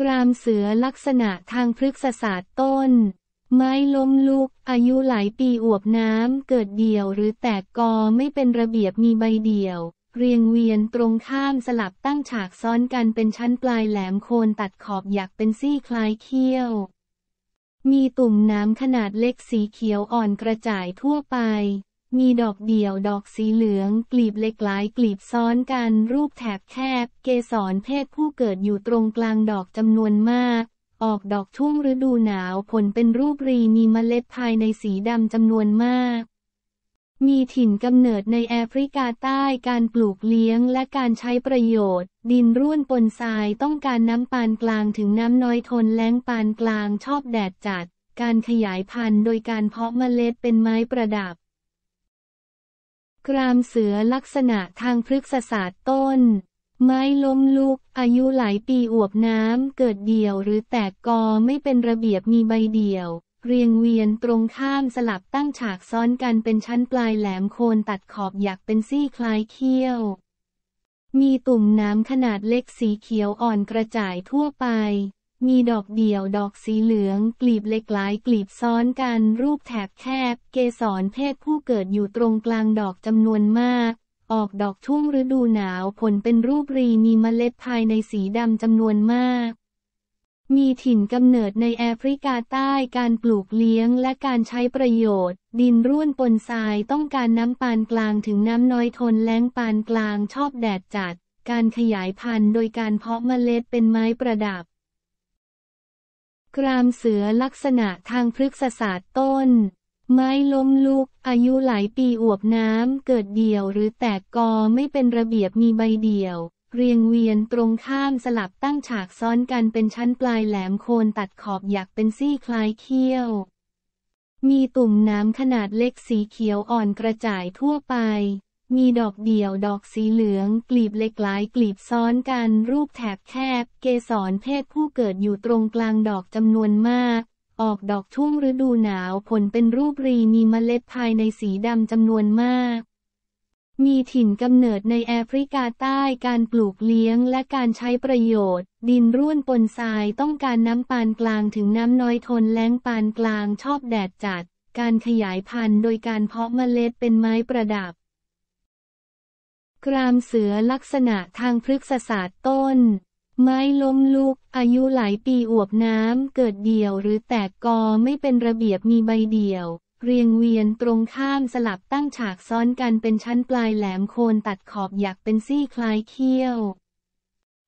กรามเสือลักษณะทางพฤกษศาสตร์ต้น ไม้ล้มลุก อายุหลายปีอวบน้ำเกิดเดี่ยวหรือแตกกอไม่เป็นระเบียบมีใบเดี่ยว เรียงเวียนตรงข้ามสลับตั้งฉากซ้อนกันเป็นชั้นปลายแหลมโคนตัดขอบอยากเป็นซี่คล้ายเขี้ยว มีตุ่มน้ำขนาดเล็กสีเขียวอ่อนกระจายทั่วไปมีดอกเดี่ยวดอกสีเหลือง กลีบเล็กหลายกลีบซ้อนกัน รูปแถบแคบ เกสรเพศผู้เกิดอยู่ตรงกลางดอกจำนวนมาก ออกดอกช่วงฤดูหนาวผลเป็นรูปรีมีเมล็ดภายในสีดำจำนวนมาก มีถิ่นกำเนิดในแอฟริกาใต้การปลูกเลี้ยงและการใช้ประโยชน์ ดินร่วนปนทรายต้องการน้ำปานกลางถึงน้ำน้อยทนแล้งปานกลางชอบแดดจัด การขยายพันธุ์ โดยการเพาะเมล็ดเป็นไม้ประดับกรามเสือลักษณะทางพฤกษศาสตร์ต้น ไม้ล้มลุก อายุหลายปีอวบน้ำเกิดเดี่ยวหรือแตกกอไม่เป็นระเบียบมีใบเดี่ยว เรียงเวียนตรงข้ามสลับตั้งฉากซ้อนกันเป็นชั้นปลายแหลมโคนตัดขอบอยากเป็นซี่คล้ายเขี้ยว มีตุ่มน้ำขนาดเล็กสีเขียวอ่อนกระจายทั่วไปมีดอกเดี่ยวดอกสีเหลือง กลีบเล็กหลายกลีบซ้อนกัน รูปแถบแคบ เกสรเพศผู้เกิดอยู่ตรงกลางดอกจำนวนมาก ออกดอกช่วงฤดูหนาวผลเป็นรูปรีมีเมล็ดภายในสีดำจำนวนมาก มีถิ่นกำเนิดในแอฟริกาใต้การปลูกเลี้ยงและการใช้ประโยชน์ ดินร่วนปนทรายต้องการน้ำปานกลางถึงน้ำน้อยทนแล้งปานกลางชอบแดดจัด การขยายพันธุ์ โดยการเพาะเมล็ดเป็นไม้ประดับกรามเสือลักษณะทางพฤกษศาสตร์ต้น ไม้ล้มลุก อายุหลายปีอวบน้ำเกิดเดี่ยวหรือแตกกอไม่เป็นระเบียบมีใบเดี่ยว เรียงเวียนตรงข้ามสลับตั้งฉากซ้อนกันเป็นชั้นปลายแหลมโคนตัดขอบอยากเป็นซี่คล้ายเขี้ยว มีตุ่มน้ำขนาดเล็กสีเขียวอ่อนกระจายทั่วไปมีดอกเดี่ยวดอกสีเหลืองกลีบเล็กหลายกลีบซ้อนกันรูปแถบแคบ เกสรเพศผู้เกิดอยู่ตรงกลางดอกจำนวนมาก ออกดอกช่วงฤดูหนาวผลเป็นรูปรีมีเมล็ดภายในสีดำจำนวนมาก มีถิ่นกำเนิดในแอฟริกาใต้การปลูกเลี้ยงและการใช้ประโยชน์ ดินร่วนปนทรายต้องการน้ำปานกลางถึงน้ำน้อยทนแล้งปานกลางชอบแดดจัด การขยายพันธุ์โดยการเพาะเมล็ดเป็นไม้ประดับกรามเสือลักษณะทางพฤกษศาสตร์ต้น ไม้ล้มลุก อายุหลายปีอวบน้ำเกิดเดี่ยวหรือแตกกอไม่เป็นระเบียบมีใบเดี่ยว เรียงเวียนตรงข้ามสลับตั้งฉากซ้อนกันเป็นชั้นปลายแหลมโคนตัดขอบอยากเป็นซี่คล้ายเขี้ยว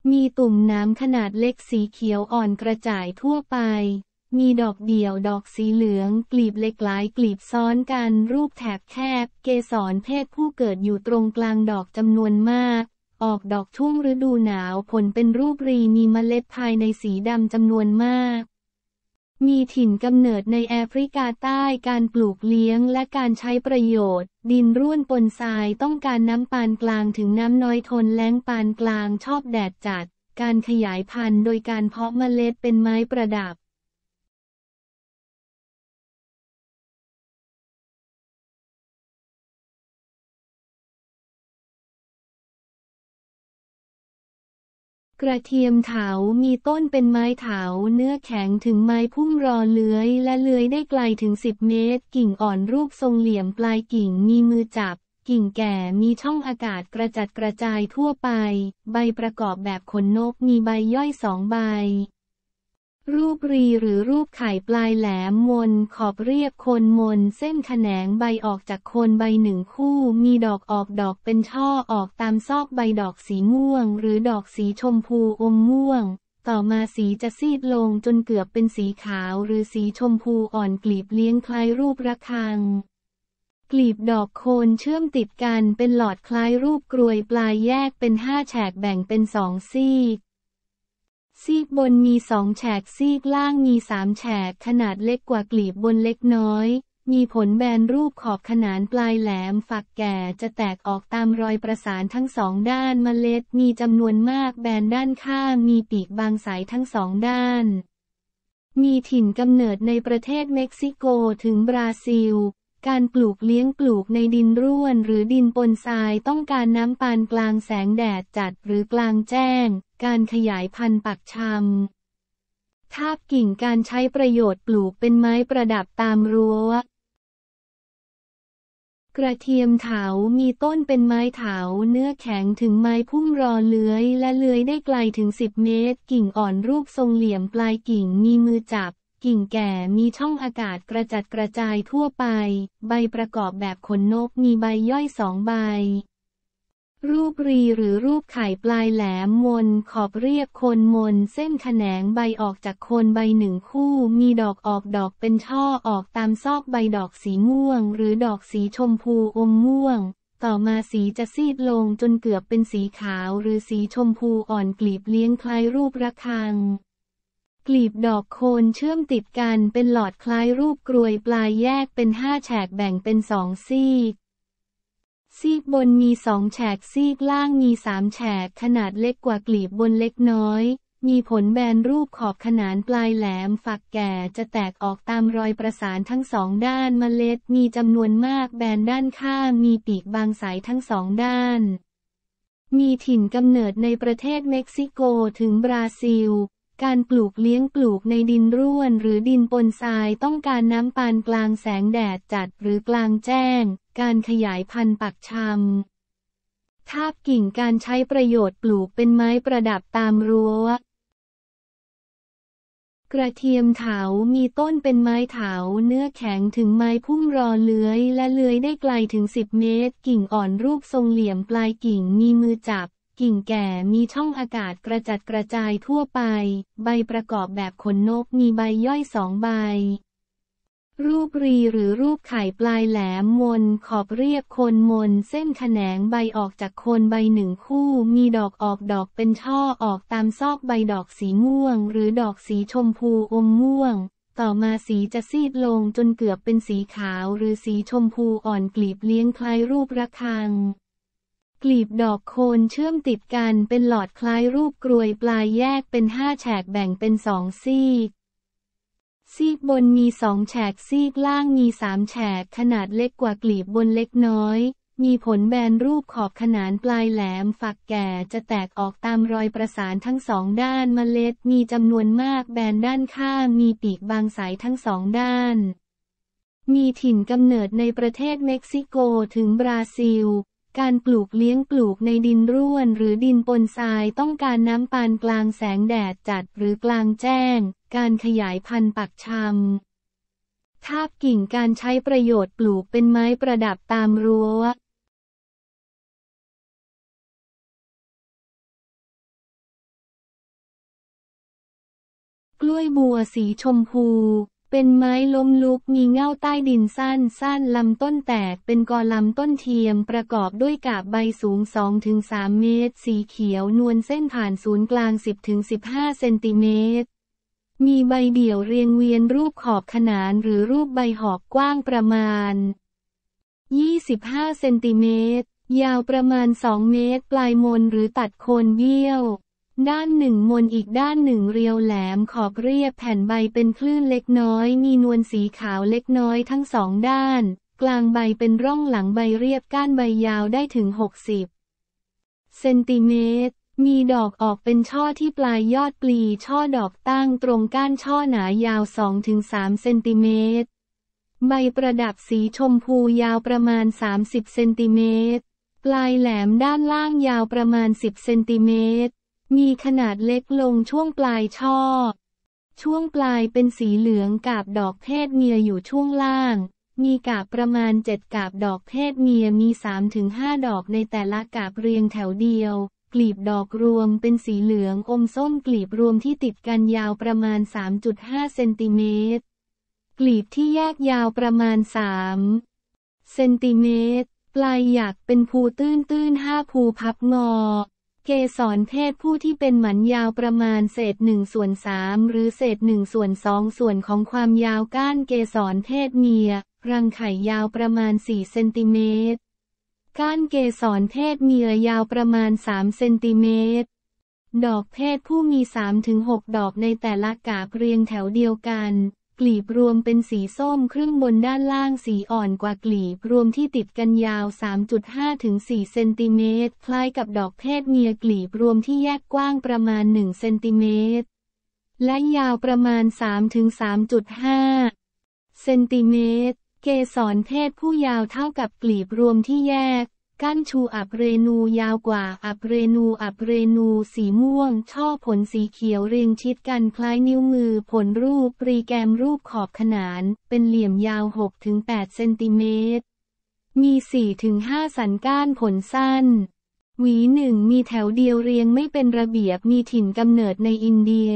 มีตุ่มน้ำขนาดเล็กสีเขียวอ่อนกระจายทั่วไปมีดอกเดี่ยวดอกสีเหลือง กลีบเล็กหลายกลีบซ้อนกัน รูปแถบแคบ เกสรเพศผู้เกิดอยู่ตรงกลางดอกจำนวนมาก ออกดอกช่วงฤดูหนาวผลเป็นรูปรีมีเมล็ดภายในสีดำจำนวนมาก มีถิ่นกำเนิดในแอฟริกาใต้การปลูกเลี้ยงและการใช้ประโยชน์ ดินร่วนปนทรายต้องการน้ำปานกลางถึงน้ำน้อยทนแล้งปานกลางชอบแดดจัด การขยายพันธุ์โดยการเพาะเมล็ดเป็นไม้ประดับกระเทียมเถามีต้นเป็นไม้เถา เนื้อแข็งถึงไม้พุ่งรอเลื้อยและเลื้อยได้ไกลถึง 10 เมตร กิ่งอ่อนรูปทรงเหลี่ยมปลายกิ่งมีมือจับ กิ่งแก่มีช่องอากาศกระจัดกระจายทั่วไป ใบประกอบแบบขนนกมีใบย่อยสองใบรูปรีหรือรูปไข่ปลายแหลม มน ขอบเรียบโคนมน เส้นแขนงใบออกจากโคนใบหนึ่งคู่ มีดอกออกดอกเป็นช่อออกตามซอกใบดอกสีม่วง หรือดอกสีชมพูอมม่วง ต่อมาสีจะซีดลงจนเกือบเป็นสีขาวหรือสีชมพูอ่อนกลีบเลี้ยงคล้ายรูประฆัง กลีบดอกโคนเชื่อมติดกันเป็นหลอดคล้ายรูปกรวยปลายแยกเป็นห้าแฉกแบ่งเป็นสองซีกซีกบนมีสองแฉก ซีกล่างมีสามแฉก ขนาดเล็กกว่ากลีบบนเล็กน้อย มีผลแบนรูปขอบขนานปลายแหลม ฝักแก่จะแตกออกตามรอยประสานทั้งสองด้านมเมล็ดมีจำนวนมากแบนด้านข้างมีปีกบางสายทั้งสองด้าน มีถิ่นกำเนิดในประเทศเม็กซิโกถึงบราซิล การปลูกเลี้ยงปลูกในดินร่วนหรือดินปนทรายต้องการน้ำปานกลางแสงแดดจัดหรือกลางแจ้งการขยายพันธุ์ปักชำทาบกิ่งการใช้ประโยชน์ปลูกเป็นไม้ประดับตามรัว้ว กระเทียมเถา มีต้นเป็นไม้เถา เนื้อแข็งถึงไม้พุ่งรอเลื้อยและเลื้อยได้ไกลถึง 10 เมตร กิ่งอ่อนรูปทรงเหลี่ยมปลายกิ่งมีมือจับ กิ่งแก่มีช่องอากาศกระจัดกระจายทั่วไป ใบประกอบแบบขนนกมีใบย่อยสองใบรูปรีหรือรูปไข่ปลายแหลมมน ขอบเรียบโคนมนเส้นแขนงใบออกจากโคนใบหนึ่งคู่มีดอกออกดอกเป็นช่อออกตามซอกใบดอกสีม่วงหรือดอกสีชมพูอมม่วง ต่อมาสีจะซีดลงจนเกือบเป็นสีขาวหรือสีชมพูอ่อนกลีบเลี้ยงคล้ายรูประฆัง กลีบดอกโคนเชื่อมติดกันเป็นหลอดคล้ายรูปกรวยปลายแยกเป็นห้าแฉกแบ่งเป็นสองซีกซีกบนมีสองแฉก ซีกล่างมีสามแฉก ขนาดเล็กกว่ากลีบบนเล็กน้อย มีผลแบนรูปขอบขนานปลายแหลมฝักแก่จะแตกออกตามรอยประสานทั้งสองด้านมเมล็ดมีจำนวนมากแบนด้านข้างมีปีกบางสายทั้งสองด้าน มีถิ่นกำเนิดในประเทศเม็กซิโกถึงบราซิลการปลูกเลี้ยงปลูกในดินร่วนหรือดินปนทรายต้องการน้ำปานกลางแสงแดดจัดหรือกลางแจ้ง การขยายพันธุ์ปักชำทาบกิ่งการใช้ประโยชน์ปลูกเป็นไม้ประดับตามรั้ว กระเทียมเถา มีต้นเป็นไม้เถา เนื้อแข็งถึงไม้พุ่มรอเลื้อย และเลื้อยได้ไกลถึง 10 เมตร กิ่งอ่อนรูปทรงเหลี่ยมปลายกิ่งมีมือจับกิ่งแก่มีช่องอากาศกระจัดกระจายทั่วไป ใบประกอบแบบขนนกมีใบย่อยสองใบ รูปรีหรือรูปไข่ปลายแหลมมนขอบเรียบโคนมนเส้นแขนงใบออกจากโคนใบหนึ่งคู่มีดอกออกดอกเป็นช่อออกตามซอกใบดอกสีม่วง หรือดอกสีชมพูอมม่วง ต่อมาสีจะซีดลงจนเกือบเป็นสีขาวหรือสีชมพูอ่อนกลีบเลี้ยงคล้ายรูประฆังกลีบดอกโคนเชื่อมติดกันเป็นหลอดคล้ายรูปกรวยปลายแยกเป็นห้าแฉกแบ่งเป็นสองซีก ซีกบนมีสองแฉกซีกล่างมีสามแฉกขนาดเล็กกว่ากลีบบนเล็กน้อย มีผลแบนรูปขอบขนานปลายแหลมฝักแก่จะแตกออกตามรอยประสานทั้งสองด้านมเมล็ดมีจำนวนมากแบนด้านข้าง มีปีกบางสายทั้งสองด้าน มีถิ่นกำเนิดในประเทศเม็กซิโกถึงบราซิลการปลูกเลี้ยงปลูกในดินร่วนหรือดินปนทรายต้องการน้ำปานกลางแสงแดดจัดหรือกลางแจ้ง การขยายพันธุ์ปักชำ ทาบกิ่งการใช้ประโยชน์ปลูกเป็นไม้ประดับตามรั้ว กล้วยบัวสีชมพูเป็นไม้ล้มลุกมีเง่าใต้ดินสั้นสั้นลำต้นแตกเป็นกอลำต้นเทียมประกอบด้วยกาบใบสูง 2-3 เมตร สีเขียวนวลเส้นผ่านศูนย์กลาง 10-15 เซนติเมตร มีใบเดี่ยวเรียงเวียนรูปขอบขนานหรือรูปใบหอกกว้างประมาณ 25 เซนติเมตร ยาวประมาณ 2 เมตรปลายมนหรือตัดโคนเบี้ยวด้านหนึ่งมนอีกด้านหนึ่งเรียวแหลมขอบเรียบแผ่นใบเป็นคลื่นเล็กน้อย มีนวลสีขาวเล็กน้อยทั้งสองด้าน กลางใบเป็นร่องหลังใบเรียบก้านใบยาวได้ถึง 60 เซนติเมตร มีดอกออกเป็นช่อที่ปลายยอดปลีช่อดอกตั้งตรงก้านช่อหนายาว 2-3 เซนติเมตร ใบประดับสีชมพูยาวประมาณ 30 เซนติเมตรปลายแหลมด้านล่างยาวประมาณ 10เซนติเมตรมีขนาดเล็กลงช่วงปลายช่อ ช่วงปลายเป็นสีเหลืองกาบดอกเพศเมียอยู่ช่วงล่าง มีกาบประมาณเจ็ดกาบดอกเพศเมียมีสามถึงห้าดอกในแต่ละกาบเรียงแถวเดียว กลีบดอกรวมเป็นสีเหลืองอมส้มกลีบรวมที่ติดกันยาวประมาณ3.5เซนติเมตรกลีบที่แยกยาวประมาณ3เซนติเมตรปลายหยักเป็นภูตื้นตื้นห้าภูพับงอเกสรเพศผู้ที่เป็นหมันยาวประมาณเศษหนึ่งส่วนสามหรือเศษหนึ่งส่วนสองส่วนของความยาวก้านเกสรเพศเมียรังไข่ยาวประมาณ4เซนติเมตรก้านเกสรเพศเมียยาวประมาณ3เซนติเมตรดอกเพศผู้มี 3-6 ดอกในแต่ละกาบเรียงแถวเดียวกันกลีบรวมเป็นสีส้มครึ่งบนด้านล่างสีอ่อนกว่ากลีบรวมที่ติดกันยาว3.5ถึง4เซนติเมตรคล้ายกับดอกเพศเมียกลีบรวมที่แยกกว้างประมาณ1เซนติเมตรและยาวประมาณ3ถึง3.5เซนติเมตรเกสรเพศผู้ยาวเท่ากับกลีบรวมที่แยกก้านชูอับเรนูยาวกว่า อับเรนูอับเรนูสีม่วง ช่อผลสีเขียวเรียงชิดกัน คล้ายนิ้วมือผลรูปปรีแกมรูปขอบขนาน เป็นเหลี่ยมยาว6-8เซนติเมตรมี4-5สันก้านผลสั้น หวีหนึ่งมีแถวเดียวเรียงไม่เป็นระเบียบมีถิ่นกำเนิดในอินเดีย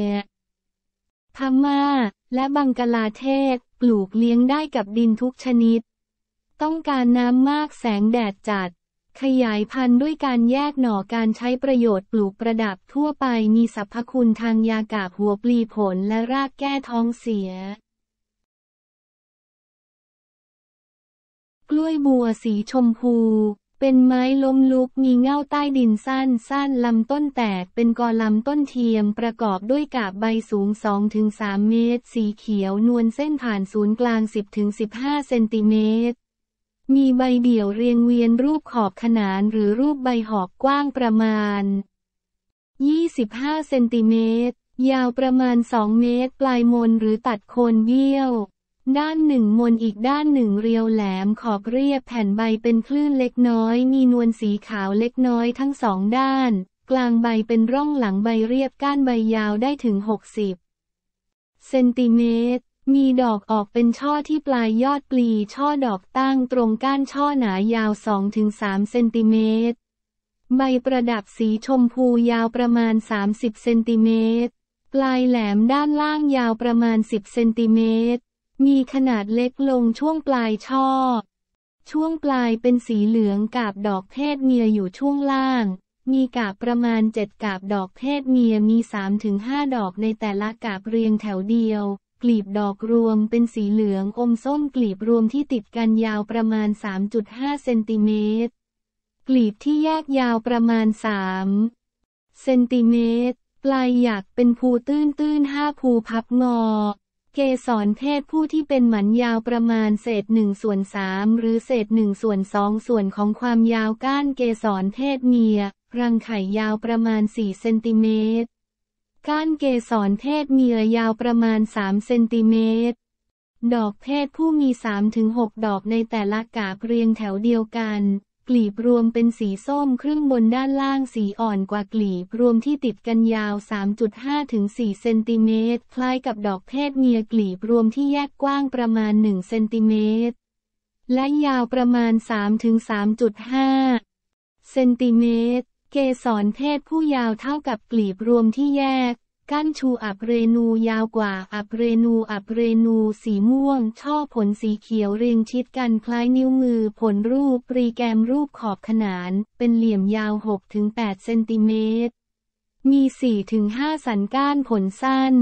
พม่า และบังกลาเทศ ปลูกเลี้ยงได้กับดินทุกชนิด ต้องการน้ำมากแสงแดดจัดขยายพันธุ์ด้วยการแยกหน่อการใช้ประโยชน์ปลูกประดับทั่วไปมีสรรพคุณทางยากาบหัวปลีผลและรากแก้ท้องเสีย กล้วยบัวสีชมพู เป็นไม้ล้มลุกมีเง่าใต้ดินสั้นสั้นลำต้นแตกเป็นกอลำต้นเทียมประกอบด้วยกาบใบสูง2-3เมตร สีเขียวนวลเส้นผ่านศูนย์กลาง 10-15 เซนติเมตรมีใบเดี่ยวเรียงเวียนรูปขอบขนานหรือรูปใบหอกกว้างประมาณ 25เซนติเมตรยาวประมาณ 2 เมตรปลายมนหรือตัดโคนเบี้ยว ด้านหนึ่งมนอีกด้านหนึ่งเรียวแหลมขอบเรียบแผ่นใบเป็นคลื่นเล็กน้อย มีนวลสีขาวเล็กน้อยทั้งสองด้าน กลางใบเป็นร่องหลังใบเรียบก้านใบยาวได้ถึง 60เซนติเมตรมีดอกออกเป็นช่อที่ปลายยอดปลีช่อดอกตั้งตรงก้านช่อหนายาว2-3เซนติเมตรใบประดับสีชมพูยาวประมาณ 30เซนติเมตรปลายแหลมด้านล่างยาวประมาณ 10เซนติเมตรมีขนาดเล็กลงช่วงปลายช่อ ช่วงปลายเป็นสีเหลืองกาบดอกเพศเมียอยู่ช่วงล่าง มีกาบประมาณ 7กาบดอกเพศเมียมี3-5ดอกในแต่ละกาบเรียงแถวเดียวกลีบดอกรวมเป็นสีเหลืองอมส้มกลีบรวมที่ติดกันยาวประมาณ 3.5 เซนติเมตร กลีบที่แยกยาวประมาณ3เซนติเมตร ปลายหยักเป็นภูตื้นตื้นห้าภูพับงอ เกสรเพศผู้ที่เป็นหมันยาวประมาณเศษหนึ่งส่วนสามหรือเศษหนึ่งส่วนสองส่วนของความยาวก้านเกสรเพศเมีย รังไข่ยาวประมาณ 4 เซนติเมตรก้านเกสรเพศเมียยาวประมาณ3เซนติเมตร ดอกเพศผู้มี 3-6 ดอกในแต่ละกาบเรียงแถวเดียวกัน กลีบรวมเป็นสีส้มครึ่งบนด้านล่างสีอ่อนกว่ากลีบรวมที่ติดกันยาว 3.5-4เซนติเมตรคล้ายกับดอกเพศเมียกลีบรวมที่แยกกว้างประมาณ1เซนติเมตร และยาวประมาณ 3-3.5เซนติเมตรเกสรเพศผู้ยาวเท่ากับกลีบรวมที่แยกก้านชูอับเรนูยาวกว่า อับเรนูอับเรนูสีม่วง ช่อผลสีเขียวเรียงชิดกันคล้ายนิ้วมือผลรูปปรีแกมรูปขอบขนาน เป็นเหลี่ยมยาว 6-8เซนติเมตร มี 4-5สันก้านผลสั้น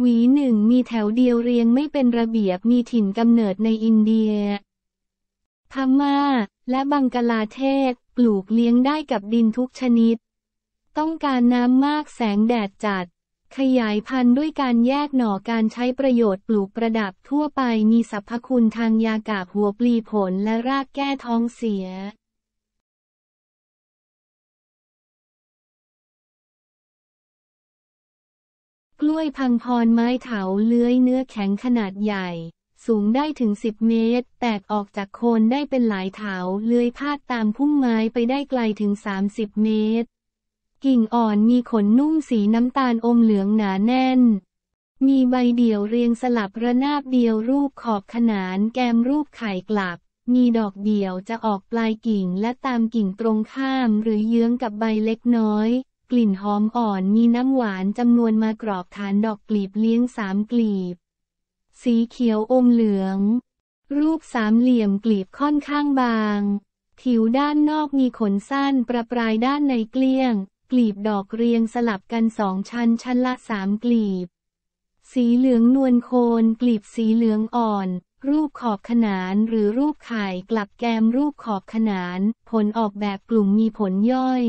หวีหนึ่งมีแถวเดียวเรียงไม่เป็นระเบียบมีถิ่นกำเนิดในอินเดีย พม่า และบังกลาเทศปลูกเลี้ยงได้กับดินทุกชนิด ต้องการน้ำมากแสงแดดจัด ขยายพันธุ์ด้วยการแยกหน่อการใช้ประโยชน์ปลูกประดับทั่วไปมีสรรพคุณทางยากาบหัวปลีผลและรากแก้ท้องเสียล้วยพังพรไม้เถา เลื้อยเนื้อแข็งขนาดใหญ่สูงได้ถึง 10 เมตร แตกออกจากโคนได้เป็นหลายเถาเลื้อยพาดตามพุ่มไม้ไปได้ไกลถึง 30 เมตร กิ่งอ่อนมีขนนุ่มสีน้ำตาลอมเหลืองหนาแน่น มีใบเดี่ยวเรียงสลับระนาบเดียวรูปขอบขนานแกมรูปไข่กลับ มีดอกเดี่ยวจะออกปลายกิ่งและตามกิ่งตรงข้ามหรือเยื้องกับใบเล็กน้อย กลิ่นหอมอ่อนมีน้ำหวานจำนวนมากรอบฐานดอกกลีบเลี้ยงสามกลีบสีเขียวอมเหลือง รูปสามเหลี่ยมกลีบค่อนข้างบาง ผิวด้านนอกมีขนสั้น ประปรายด้านในเกลี้ยง กลีบดอกเรียงสลับกันสองชั้น ชั้นละสามกลีบ สีเหลืองนวลโคนกลีบสีเหลืองอ่อน รูปขอบขนานหรือรูปไข่กลับแกมรูปขอบขนาน ผลออกแบบกลุ่มมีผลย่อย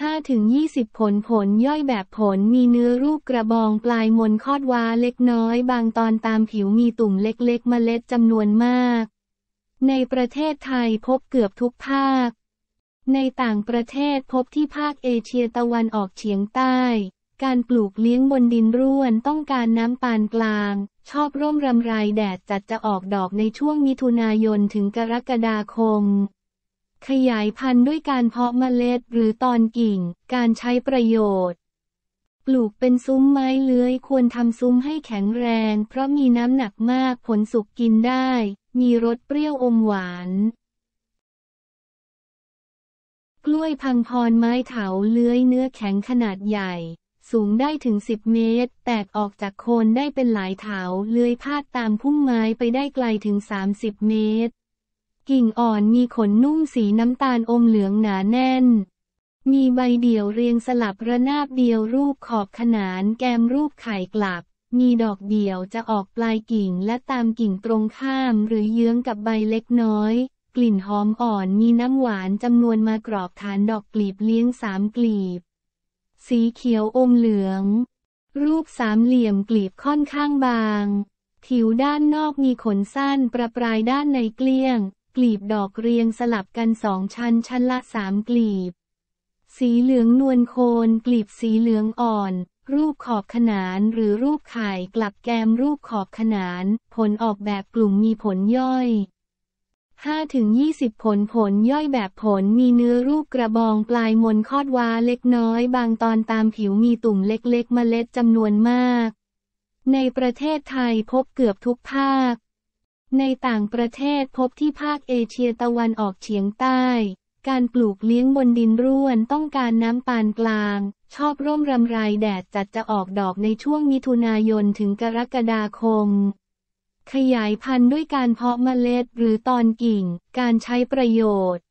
5-20ผลผลย่อยแบบผลมีเนื้อรูปกระบอง ปลายมนคอดว้าเล็กน้อย บางตอนตามผิวมีตุ่มเล็กๆ เมล็ดจำนวนมาก ในประเทศไทยพบเกือบทุกภาค ในต่างประเทศพบที่ภาคเอเชียตะวันออกเฉียงใต้ การปลูกเลี้ยงบนดินร่วนต้องการน้ำปานกลาง ชอบร่มรำไรแดดจัดจะออกดอกในช่วงมิถุนายนถึงกรกฎาคมขยายพันธุ์ด้วยการเพาะเมล็ดหรือตอนกิ่ง การใช้ประโยชน์ ปลูกเป็นซุ้มไม้เลื้อยควรทำซุ้มให้แข็งแรงเพราะมีน้ำหนักมากผลสุกกินได้ มีรสเปรี้ยวอมหวาน กล้วยพังพรไม้เถาเลื้อยเนื้อแข็งขนาดใหญ่ สูงได้ถึง 10 เมตร แตกออกจากโคนได้เป็นหลายเถาเลื้อยพาดตามพุ่มไม้ไปได้ไกลถึง 30 เมตรกิ่งอ่อนมีขนนุ่มสีน้ำตาลอมเหลืองหนาแน่น มีใบเดี่ยวเรียงสลับระนาบเดียวรูปขอบขนานแกมรูปไข่กลับ มีดอกเดี่ยวจะออกปลายกิ่งและตามกิ่งตรงข้ามหรือเยื้องกับใบเล็กน้อย กลิ่นหอมอ่อนมีน้ำหวานจำนวนมากรอบฐานดอกกลีบเลี้ยงสามกลีบ สีเขียวอมเหลือง รูปสามเหลี่ยมกลีบค่อนข้างบาง ผิวด้านนอกมีขนสั้นประปรายด้านในเกลี้ยงกลีบดอกเรียงสลับกันสองชั้นชั้นละสามกลีบ สีเหลืองนวลโคนกลีบสีเหลืองอ่อน รูปขอบขนานหรือรูปไข่กลับแกมรูปขอบขนาน ผลออกแบบกลุ่มมีผลย่อย5-20 ผลผลย่อยแบบผลมีเนื้อรูปกระบองปลายมนคอดวาเล็กน้อย บางตอนตามผิวมีตุ่มเล็กๆ เมล็ดจำนวนมาก ในประเทศไทยพบเกือบทุกภาคในต่างประเทศพบที่ภาคเอเชียตะวันออกเฉียงใต้ การปลูกเลี้ยงบนดินร่วนต้องการน้ำปานกลาง ชอบร่มรำไรแดดจัดจะออกดอกในช่วงมิถุนายนถึงกรกฎาคมขยายพันธุ์ด้วยการเพาะเมล็ดหรือตอนกิ่ง การใช้ประโยชน์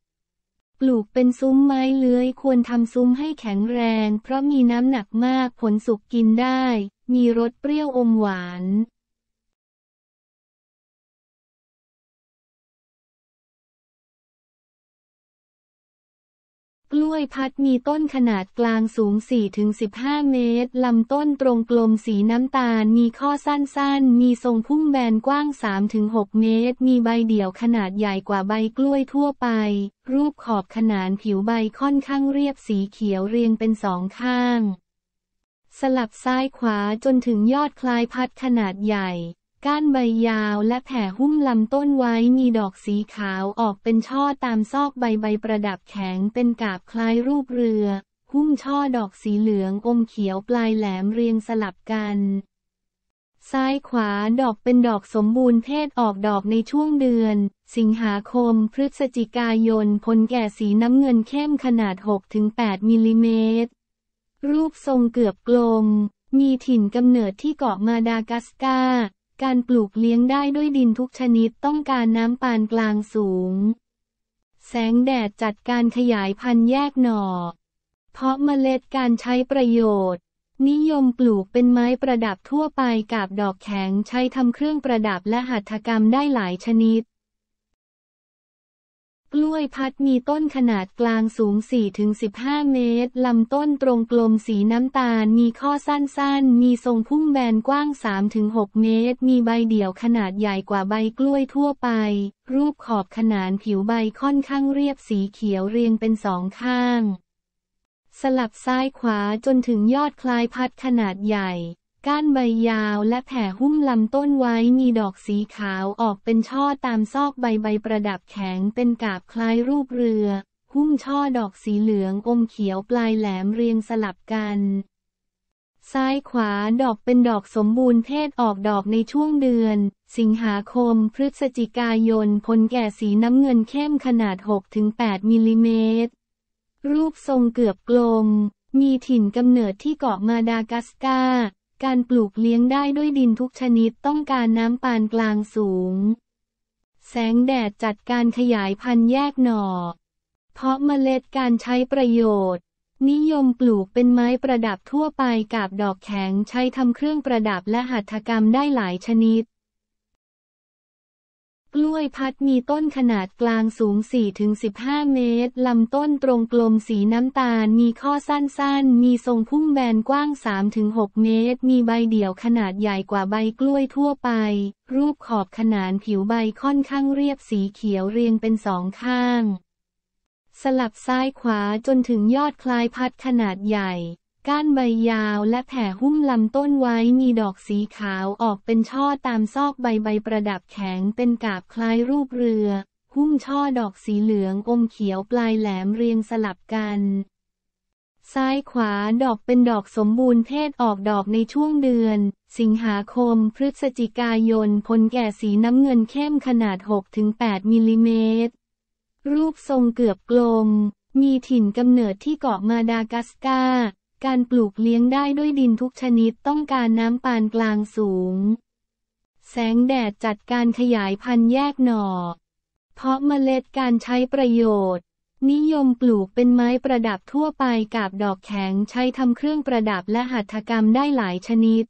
ปลูกเป็นซุ้มไม้เลื้อยควรทำซุ้มให้แข็งแรงเพราะมีน้ำหนักมากผลสุกกินได้มีรสเปรี้ยวอมหวานกล้วยพัดมีต้นขนาดกลางสูง 4-15 เมตร ลำต้นตรงกลมสีน้ำตาลมีข้อสั้นๆ มีทรงพุ่งแบนกว้าง 3-6 เมตร มีใบเดี่ยวขนาดใหญ่กว่าใบกล้วยทั่วไป รูปขอบขนานผิวใบค่อนข้างเรียบสีเขียวเรียงเป็นสองข้าง สลับซ้ายขวาจนถึงยอดคล้ายพัดขนาดใหญ่ก้านใบยาวและแผ่หุ้มลำต้นไว้มีดอกสีขาวออกเป็นช่อตามซอกใบใบประดับแข็งเป็นกาบคล้ายรูปเรือ หุ้มช่อดอกสีเหลือง อมเขียวปลายแหลมเรียงสลับกัน ซ้ายขวาดอกเป็นดอกสมบูรณ์เพศออกดอกในช่วงเดือน สิงหาคม พฤศจิกายนผลแก่สีน้ำเงินเข้มขนาด 6-8มิลลิเมตร รูปทรงเกือบกลมมีถิ่นกำเนิดที่เกาะมาดากัสการ์การปลูกเลี้ยงได้ด้วยดินทุกชนิดต้องการน้ำปานกลางสูง แสงแดดจัดการขยายพันธุ์แยกหน่อ เพราะเมล็ดการใช้ประโยชน์ นิยมปลูกเป็นไม้ประดับทั่วไปกับดอกแข็งใช้ทำเครื่องประดับและหัตถกรรมได้หลายชนิดกล้วยพัดมีต้นขนาดกลางสูง 4-15 เมตร ลำต้นตรงกลมสีน้ำตาลมีข้อสั้นๆ มีทรงพุ่งแบนกว้าง 3-6 เมตร มีใบเดี่ยวขนาดใหญ่กว่าใบกล้วยทั่วไป รูปขอบขนานผิวใบค่อนข้างเรียบสีเขียวเรียงเป็นสองข้าง สลับซ้ายขวาจนถึงยอดคล้ายพัดขนาดใหญ่ก้านใบยาวและแผ่หุ้มลำต้นไว้มีดอกสีขาวออกเป็นช่อตามซอกใบใบประดับแข็งเป็นกาบคล้ายรูปเรือ หุ้มช่อดอกสีเหลือง อมเขียวปลายแหลมเรียงสลับกัน ซ้ายขวาดอกเป็นดอกสมบูรณ์เพศออกดอกในช่วงเดือน สิงหาคมพฤศจิกายนผลแก่สีน้ำเงินเข้มขนาด 6-8มิลลิเมตร รูปทรงเกือบกลมมีถิ่นกำเนิดที่เกาะมาดากัสการ์การปลูกเลี้ยงได้ด้วยดินทุกชนิดต้องการน้ำปานกลางสูง แสงแดดจัดการขยายพันธุ์แยกหน่อ เพราะเมล็ดการใช้ประโยชน์ นิยมปลูกเป็นไม้ประดับทั่วไปกับดอกแข็งใช้ทำเครื่องประดับและหัตถกรรมได้หลายชนิดล้วยพัดมีต้นขนาดกลางสูง 4-15 เมตร ลำต้นตรงกลมสีน้ำตาล มีข้อสั้นๆ มีทรงพุ่งแบนกว้าง 3-6 เมตร มีใบเดี่ยวขนาดใหญ่กว่าใบกล้วยทั่วไป รูปขอบขนานผิวใบค่อนข้างเรียบสีเขียวเรียงเป็นสองข้าง สลับซ้ายขวาจนถึงยอดคล้ายพัดขนาดใหญ่ก้านใบยาวและแผ่หุ้มลำต้นไว้มีดอกสีขาวออกเป็นช่อตามซอกใบใบประดับแข็งเป็นกาบคล้ายรูปเรือ หุ้มช่อดอกสีเหลือง อมเขียวปลายแหลมเรียงสลับกัน ซ้ายขวาดอกเป็นดอกสมบูรณ์เพศออกดอกในช่วงเดือน สิงหาคมพฤศจิกายนผลแก่สีน้ำเงินเข้มขนาด 6-8มิลิเมตร รูปทรงเกือบกลมมีถิ่นกำเนิดที่เกาะมาดากัสการ์การปลูกเลี้ยงได้ด้วยดินทุกชนิดต้องการน้ำปานกลางสูง แสงแดดจัดการขยายพันธุ์แยกหน่อ เพราะเมล็ดการใช้ประโยชน์ นิยมปลูกเป็นไม้ประดับทั่วไปกับดอกแข็งใช้ทำเครื่องประดับและหัตถกรรมได้หลายชนิด